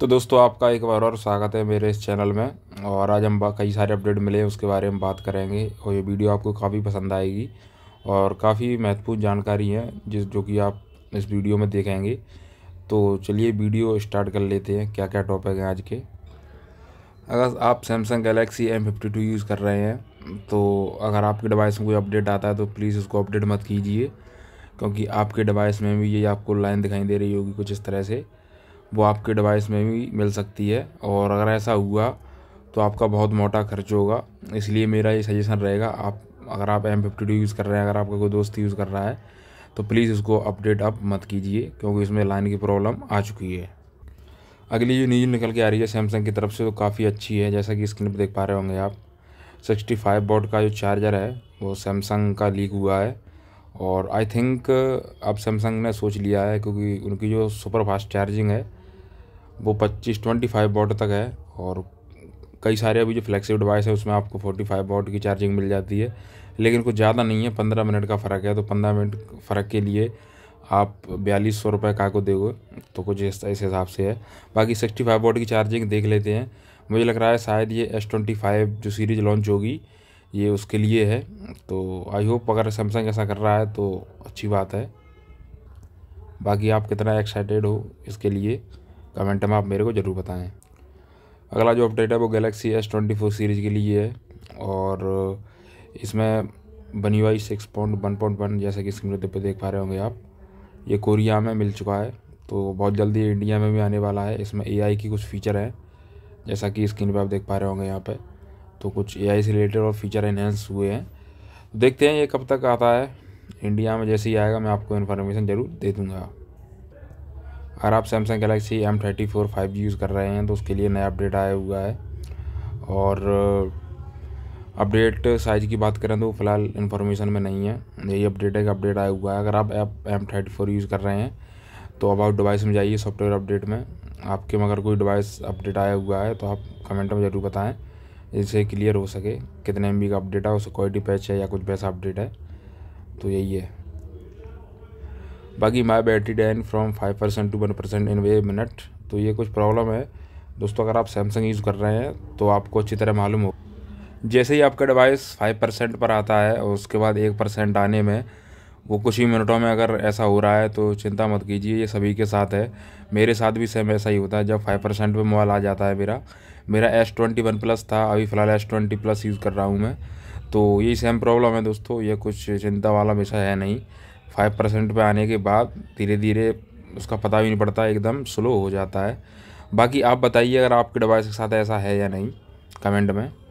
तो दोस्तों आपका एक बार और स्वागत है मेरे इस चैनल में और आज हम कई सारे अपडेट मिले हैं उसके बारे में बात करेंगे और ये वीडियो आपको काफ़ी पसंद आएगी और काफ़ी महत्वपूर्ण जानकारी है जिस जो कि आप इस वीडियो में देखेंगे तो चलिए वीडियो स्टार्ट कर लेते हैं क्या क्या टॉपिक हैं आज के अगर आप Samsung Galaxy M fifty two use कर रहे हैं तो अगर आपके डिवाइस में कोई अपडेट आता है तो प्लीज़ उसको अपडेट मत कीजिए क्योंकि आपके डिवाइस में भी ये आपको लाइन दिखाई दे रही होगी कुछ इस तरह से वो आपके डिवाइस में भी मिल सकती है और अगर ऐसा हुआ तो आपका बहुत मोटा खर्च होगा इसलिए मेरा ये सजेशन रहेगा आप अगर आप एम फिफ्टी टू यूज़ कर रहे हैं अगर आपका कोई दोस्त यूज़ कर रहा है तो प्लीज़ उसको अपडेट अप मत कीजिए क्योंकि इसमें लाइन की प्रॉब्लम आ चुकी है अगली जो न्यूज निकल के आ रही है सैमसंग की तरफ से तो काफ़ी अच्छी है जैसा कि स्क्रीन पर देख पा रहे होंगे आप सिक्सटी फाइव बॉट का जो चार्जर है वो सैमसंग का लीक हुआ है और आई थिंक अब सैमसंग ने सोच लिया है क्योंकि उनकी जो सुपर फास्ट चार्जिंग है वो 25 25 वॉट तक है और कई सारे अभी जो फ्लैक्सिव डिवाइस है उसमें आपको 45 वॉट की चार्जिंग मिल जाती है लेकिन कुछ ज़्यादा नहीं है पंद्रह मिनट का फ़र्क है तो पंद्रह मिनट फ़र्क के लिए आप बयालीस सौ रुपये का को दोगे तो कुछ इस इस हिसाब से है बाकी सिक्सटी फाइव की चार्जिंग देख लेते हैं मुझे लग रहा है शायद ये एस ट्वेंटी फाइव जो सीरीज़ लॉन्च होगी ये उसके लिए है तो आई होप अगर सैमसंग ऐसा कर रहा है तो अच्छी बात है बाकी आप कितना एक्साइटेड हो इसके लिए कमेंट में आप मेरे को ज़रूर बताएं अगला जो अपडेट है वो Galaxy S twenty four series के लिए है और इसमें बनी हुई six point one point one जैसा कि स्क्रीन पर देख पा रहे होंगे आप ये कोरिया में मिल चुका है तो बहुत जल्दी इंडिया में भी आने वाला है इसमें एआई की कुछ फ़ीचर हैं जैसा कि स्क्रीन पर आप देख पा रहे होंगे यहाँ पर तो कुछ ए से रिलेटेड और फीचर इन्हेंस हुए हैं देखते हैं ये कब तक आता है इंडिया में जैसे ही आएगा मैं आपको इन्फॉर्मेशन ज़रूर दे दूँगा अगर आप Samsung Galaxy M thirty four five G use कर रहे हैं तो उसके लिए नया अपडेट आया हुआ है और अपडेट uh, साइज़ की बात करें तो फ़िलहाल इन्फॉर्मेशन में नहीं है यही अपडेट है कि अपडेट आया हुआ है अगर आप app M thirty four use कर रहे हैं तो अबाउट डिवाइस में जाइए सॉफ्टवेयर अपडेट में आपके मगर कोई डिवाइस अपडेट आया हुआ है तो आप कमेंट में ज़रूर बताएं इससे क्लियर हो सके कितने एम का अपडेट है और क्वालिटी पैच है या कुछ वैसा अपडेट है तो यही है बाकी my battery drain from five percent to one percent in way minute तो ये कुछ प्रॉब्लम है दोस्तों अगर आप सैमसंग यूज़ कर रहे हैं तो आपको अच्छी तरह मालूम हो जैसे ही आपका डिवाइस फाइव परसेंट पर आता है और उसके बाद एक परसेंट आने में वो कुछ ही मिनटों में अगर ऐसा हो रहा है तो चिंता मत कीजिए ये सभी के साथ है मेरे साथ भी सेम ऐसा ही होता है जब फाइव परसेंट पर मोबाइल आ जाता है मेरा मेरा एस ट्वेंटी वन प्लस था अभी फ़िलहाल एस ट्वेंटी प्लस यूज़ कर रहा हूँ मैं तो यही सेम प्रॉब्लम है दोस्तों ये कुछ चिंता वाला विषय है नहीं फाइव परसेंट पर आने के बाद धीरे धीरे उसका पता भी नहीं पड़ता एकदम स्लो हो जाता है बाकी आप बताइए अगर आपके डिवाइस के साथ ऐसा है या नहीं कमेंट में